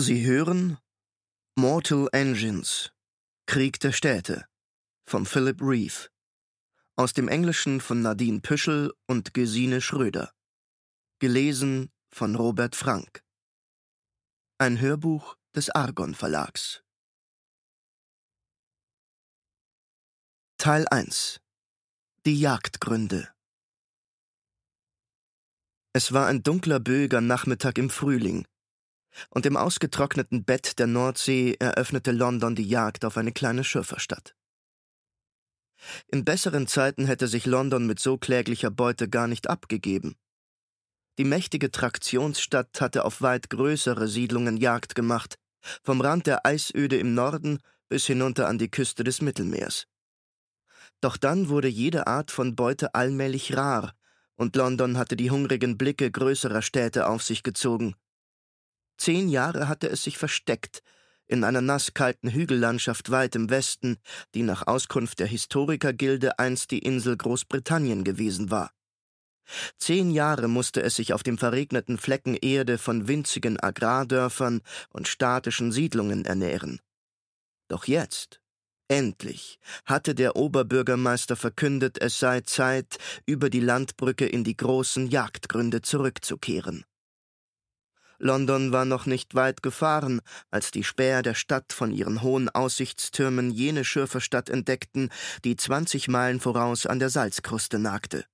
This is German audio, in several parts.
Sie hören Mortal Engines Krieg der Städte von Philip Reeve aus dem Englischen von Nadine Püschel und Gesine Schröder. Gelesen von Robert Frank. Ein Hörbuch des Argon Verlags. Teil 1 Die Jagdgründe Es war ein dunkler, böiger Nachmittag im Frühling, und im ausgetrockneten Bett der Nordsee eröffnete London die Jagd auf eine kleine Schürferstadt. In besseren Zeiten hätte sich London mit so kläglicher Beute gar nicht abgegeben. Die mächtige Traktionsstadt hatte auf weit größere Siedlungen Jagd gemacht, vom Rand der Eisöde im Norden bis hinunter an die Küste des Mittelmeers. Doch dann wurde jede Art von Beute allmählich rar, und London hatte die hungrigen Blicke größerer Städte auf sich gezogen, Zehn Jahre hatte es sich versteckt, in einer nasskalten Hügellandschaft weit im Westen, die nach Auskunft der Historikergilde einst die Insel Großbritannien gewesen war. Zehn Jahre musste es sich auf dem verregneten Flecken Erde von winzigen Agrardörfern und statischen Siedlungen ernähren. Doch jetzt, endlich, hatte der Oberbürgermeister verkündet, es sei Zeit, über die Landbrücke in die großen Jagdgründe zurückzukehren. London war noch nicht weit gefahren, als die Späher der Stadt von ihren hohen Aussichtstürmen jene Schürferstadt entdeckten, die zwanzig Meilen voraus an der Salzkruste nagte.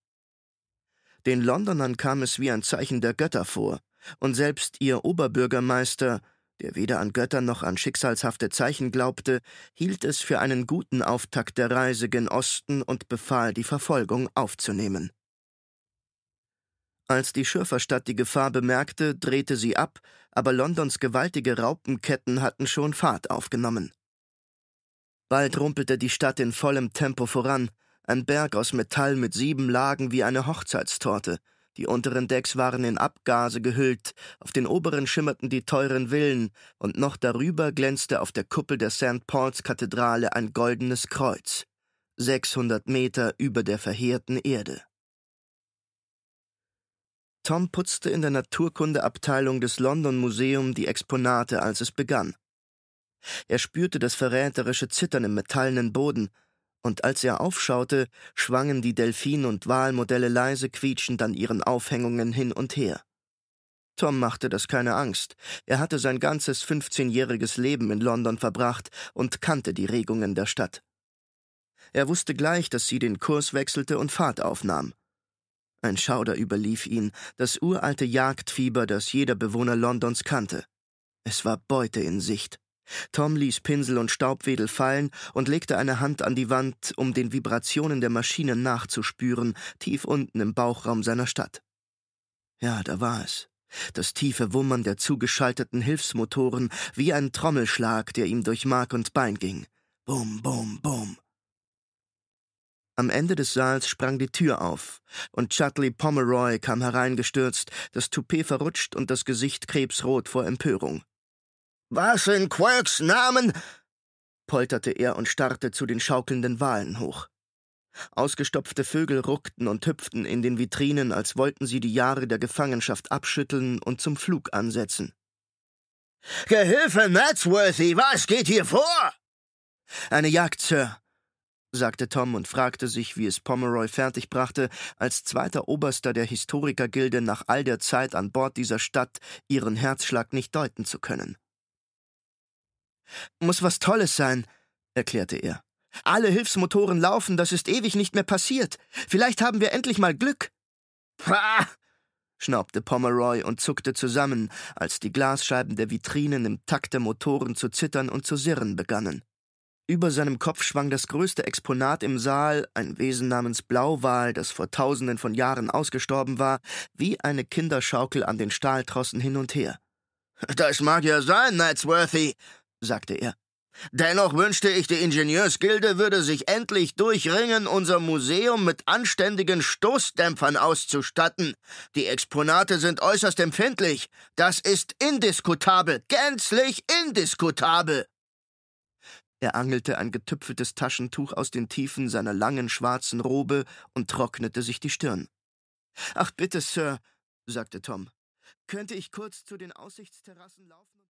Den Londonern kam es wie ein Zeichen der Götter vor, und selbst ihr Oberbürgermeister, der weder an Götter noch an schicksalshafte Zeichen glaubte, hielt es für einen guten Auftakt der Reise gen Osten und befahl, die Verfolgung aufzunehmen. Als die Schürferstadt die Gefahr bemerkte, drehte sie ab, aber Londons gewaltige Raupenketten hatten schon Fahrt aufgenommen. Bald rumpelte die Stadt in vollem Tempo voran, ein Berg aus Metall mit sieben Lagen wie eine Hochzeitstorte. Die unteren Decks waren in Abgase gehüllt, auf den oberen schimmerten die teuren Villen, und noch darüber glänzte auf der Kuppel der St. Paul's Kathedrale ein goldenes Kreuz, 600 Meter über der verheerten Erde. Tom putzte in der Naturkundeabteilung des London Museum die Exponate, als es begann. Er spürte das verräterische Zittern im metallenen Boden, und als er aufschaute, schwangen die Delfin- und Walmodelle leise quietschend an ihren Aufhängungen hin und her. Tom machte das keine Angst. Er hatte sein ganzes 15-jähriges Leben in London verbracht und kannte die Regungen der Stadt. Er wusste gleich, dass sie den Kurs wechselte und Fahrt aufnahm. Ein Schauder überlief ihn, das uralte Jagdfieber, das jeder Bewohner Londons kannte. Es war Beute in Sicht. Tom ließ Pinsel und Staubwedel fallen und legte eine Hand an die Wand, um den Vibrationen der Maschine nachzuspüren, tief unten im Bauchraum seiner Stadt. Ja, da war es. Das tiefe Wummern der zugeschalteten Hilfsmotoren wie ein Trommelschlag, der ihm durch Mark und Bein ging. Bum, bum, bum. Am Ende des Saals sprang die Tür auf, und Chutley Pomeroy kam hereingestürzt, das Toupet verrutscht und das Gesicht krebsrot vor Empörung. Was in Quirks Namen? polterte er und starrte zu den schaukelnden Walen hoch. Ausgestopfte Vögel ruckten und hüpften in den Vitrinen, als wollten sie die Jahre der Gefangenschaft abschütteln und zum Flug ansetzen. Gehilfe Matsworthy, was geht hier vor? Eine Jagd, Sir, sagte Tom und fragte sich, wie es Pomeroy fertigbrachte, als zweiter Oberster der Historikergilde nach all der Zeit an Bord dieser Stadt ihren Herzschlag nicht deuten zu können. Muss was Tolles sein, erklärte er. Alle Hilfsmotoren laufen, das ist ewig nicht mehr passiert. Vielleicht haben wir endlich mal Glück. Pah! schnaubte Pomeroy und zuckte zusammen, als die Glasscheiben der Vitrinen im Takt der Motoren zu zittern und zu sirren begannen. Über seinem Kopf schwang das größte Exponat im Saal, ein Wesen namens Blauwal, das vor tausenden von Jahren ausgestorben war, wie eine Kinderschaukel an den Stahltrossen hin und her. Das mag ja sein, Knightsworthy, sagte er. Dennoch wünschte ich, die Ingenieursgilde würde sich endlich durchringen, unser Museum mit anständigen Stoßdämpfern auszustatten. Die Exponate sind äußerst empfindlich. Das ist indiskutabel, gänzlich indiskutabel. Er angelte ein getüpfeltes Taschentuch aus den Tiefen seiner langen schwarzen Robe und trocknete sich die Stirn. Ach bitte, Sir, sagte Tom, könnte ich kurz zu den Aussichtsterrassen laufen?